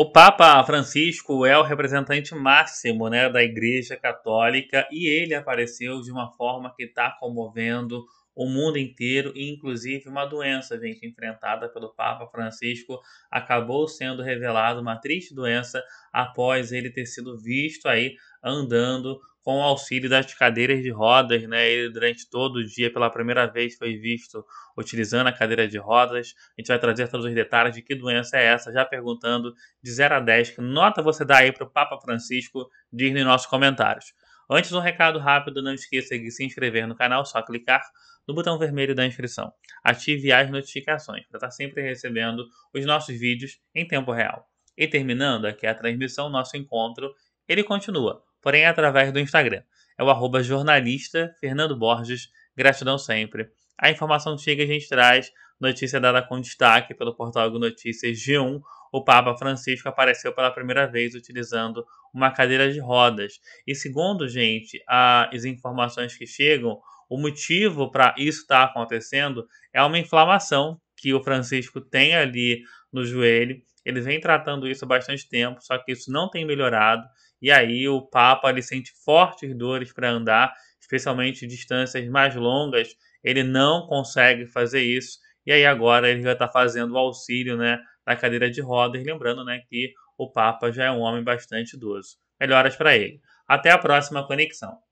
O Papa Francisco é o representante máximo né, da Igreja Católica e ele apareceu de uma forma que está comovendo o mundo inteiro, e inclusive uma doença, gente, enfrentada pelo Papa Francisco, acabou sendo revelada uma triste doença após ele ter sido visto aí andando com o auxílio das cadeiras de rodas, né? Ele durante todo o dia, pela primeira vez, foi visto utilizando a cadeira de rodas. A gente vai trazer todos os detalhes de que doença é essa, já perguntando de 0 a 10. Que nota você dá aí para o Papa Francisco? Diz nos nossos comentários. Antes, um recado rápido: não esqueça de se inscrever no canal, só clicar no botão vermelho da inscrição. Ative as notificações para estar sempre recebendo os nossos vídeos em tempo real. E terminando aqui a transmissão, nosso encontro, ele continua, porém através do Instagram. É o arroba jornalista Fernando Borges. Gratidão sempre. A informação chega, a gente traz notícia dada com destaque pelo portal Notícias G1, o Papa Francisco apareceu pela primeira vez utilizando uma cadeira de rodas. E segundo, gente, as informações que chegam, o motivo para isso estar tá acontecendo é uma inflamação que o Francisco tem ali no joelho. Ele vem tratando isso há bastante tempo, só que isso não tem melhorado. E aí o Papa ele sente fortes dores para andar, especialmente distâncias mais longas. Ele não consegue fazer isso. E aí agora ele vai estar tá fazendo o auxílio né, na cadeira de rodas, lembrando né, que o Papa já é um homem bastante idoso. Melhoras para ele. Até a próxima conexão.